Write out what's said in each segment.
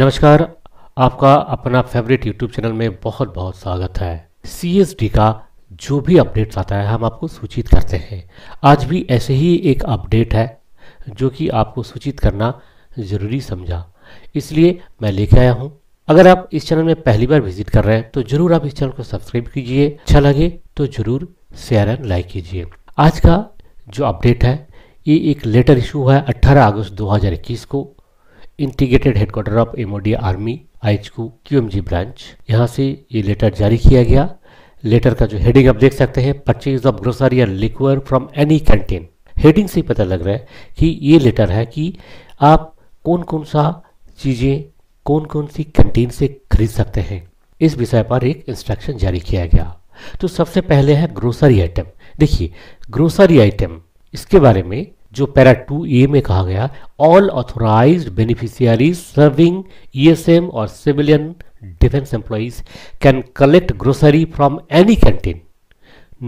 नमस्कार आपका अपना फेवरेट यूट्यूब चैनल में बहुत बहुत स्वागत है सी का जो भी अपडेट्स आता है हम आपको सूचित करते हैं आज भी ऐसे ही एक अपडेट है जो कि आपको सूचित करना ज़रूरी समझा इसलिए मैं लेके आया हूँ अगर आप इस चैनल में पहली बार विजिट कर रहे हैं तो ज़रूर आप इस चैनल को सब्सक्राइब कीजिए अच्छा लगे तो ज़रूर शेयर एंड लाइक कीजिए आज का जो अपडेट है ये एक लेटर इशू है 18 अगस्त 2021 को integrated headquarter of MoD army IHQ QMG branch यहाँ से ये लेटर जारी किया गया लेटर का जो हेडिंग आप देख सकते हैं purchase of grocery and liquor from any canteen heading से ही पता लग रहा है कि ये लेटर है कि आप कौन कौन सा चीज़ें कौन कौन सी कैंटीन से खरीद सकते हैं इस विषय पर एक इंस्ट्रक्शन जारी किया गया तो सबसे पहले है ग्रोसरी आइटम देखिए ग्रोसरी आइटम इसके बारे में जो पैरा टू ए में कहा गया all authorise beneficiary serving ESM और civilian defence employees can collect grocery from any canteen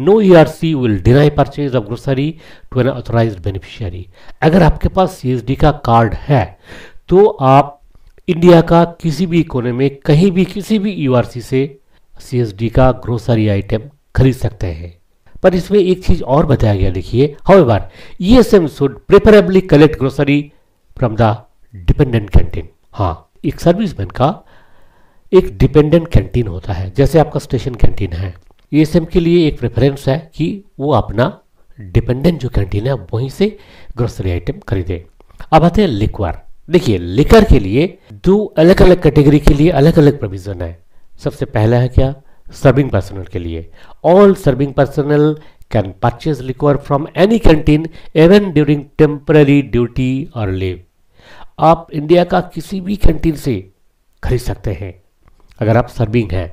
no E R C will deny purchase of grocery to an authorise beneficiary अगर आपके पास सी का कार्ड है तो आप इंडिया का किसी भी कोने में कहीं भी किसी भी यू e से सी का ग्रोसरी आइटम खरीद सकते हैं पर इसमें एक चीज और बताया गया देखिए however ESM should preferably collect grocery from the dependent canteen हाँ एक सर्विसमैन का एक डिपेंडेंट कैंटीन होता है जैसे आपका स्टेशन कैंटीन है ईएसएम e के लिए एक प्रेफरेंस है कि वो अपना डिपेंडेंट जो कैंटीन है वहीं से ग्रोसरी आइटम खरीदे अब आते हैं लिक्वर देखिए लिकर के लिए दो अलग अलग कैटेगरी के लिए अलग अलग प्रोविजन है सबसे पहला है क्या सर्विंग पर्सनल के लिए all serving personnel can purchase liquor from any canteen even during temporary duty और लिव आप इंडिया का किसी भी कैंटीन से खरीद सकते हैं अगर आप सर्विंग हैं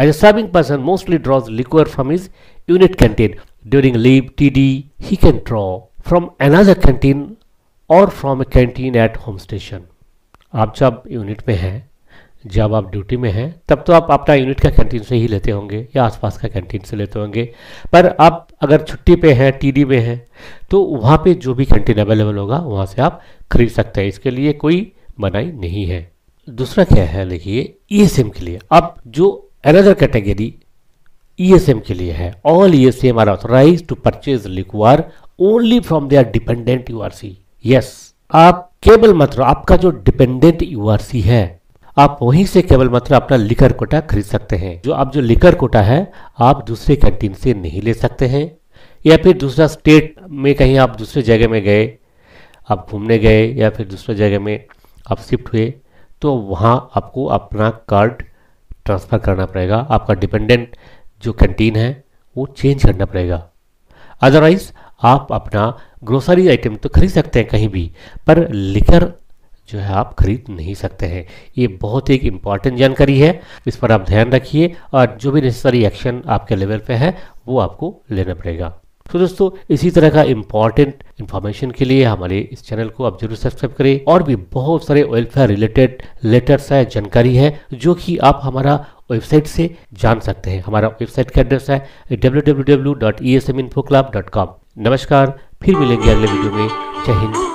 as a serving person mostly draws liquor from his unit canteen during leave T D he can draw from any canteen और from a canteen at home station आप जब यूनिट में हैं जब आप ड्यूटी में हैं तब तो आप अपना यूनिट का कैंटीन से ही लेते होंगे या आसपास का कैंटीन से लेते होंगे पर आप अगर छुट्टी पे हैं टीडी में हैं तो वहाँ पे जो भी कैंटीन अवेलेबल होगा वहाँ से आप खरीद सकते हैं इसके लिए कोई मनाई नहीं है दूसरा क्या है देखिए ई e के लिए अब जो अनदर कैटेगरी ESM के लिए है all ESM are authorise to purchase liquor only from their dependent C S आप केवल मात्र आपका जो डिपेंडेंट यूआरसी है आप वहीं से केवल मात्र अपना लिकर कोटा खरीद सकते हैं जो आप जो लिकर कोटा है आप दूसरे कैंटीन से नहीं ले सकते हैं या फिर दूसरा स्टेट में कहीं आप दूसरे जगह में गए आप घूमने गए या फिर दूसरे जगह में आप शिफ्ट हुए तो वहाँ आपको अपना कार्ड ट्रांसफ़र करना पड़ेगा आपका डिपेंडेंट जो कैंटीन है वो चेंज करना पड़ेगा अदरवाइज़ आप अपना ग्रोसरी आइटम तो खरीद सकते हैं कहीं भी पर लिकर जो है आप खरीद नहीं सकते हैं ये बहुत ही एक इम्पॉर्टेंट जानकारी है इस पर आप ध्यान रखिए और जो भी नेसेसरी एक्शन आपके लेवल पे है वो आपको लेना पड़ेगा तो दोस्तों इसी तरह का इम्पॉर्टेंट इन्फॉर्मेशन के लिए हमारे इस चैनल को आप जरूर सब्सक्राइब करें और भी बहुत सारे वेलफेयर रिलेटेड लेटर्स है जानकारी है जो कि आप हमारा वेबसाइट से जान सकते हैं हमारा वेबसाइट का एड्रेस है डब्ल्यू नमस्कार फिर मिलेंगे अगले वीडियो में जय हिंद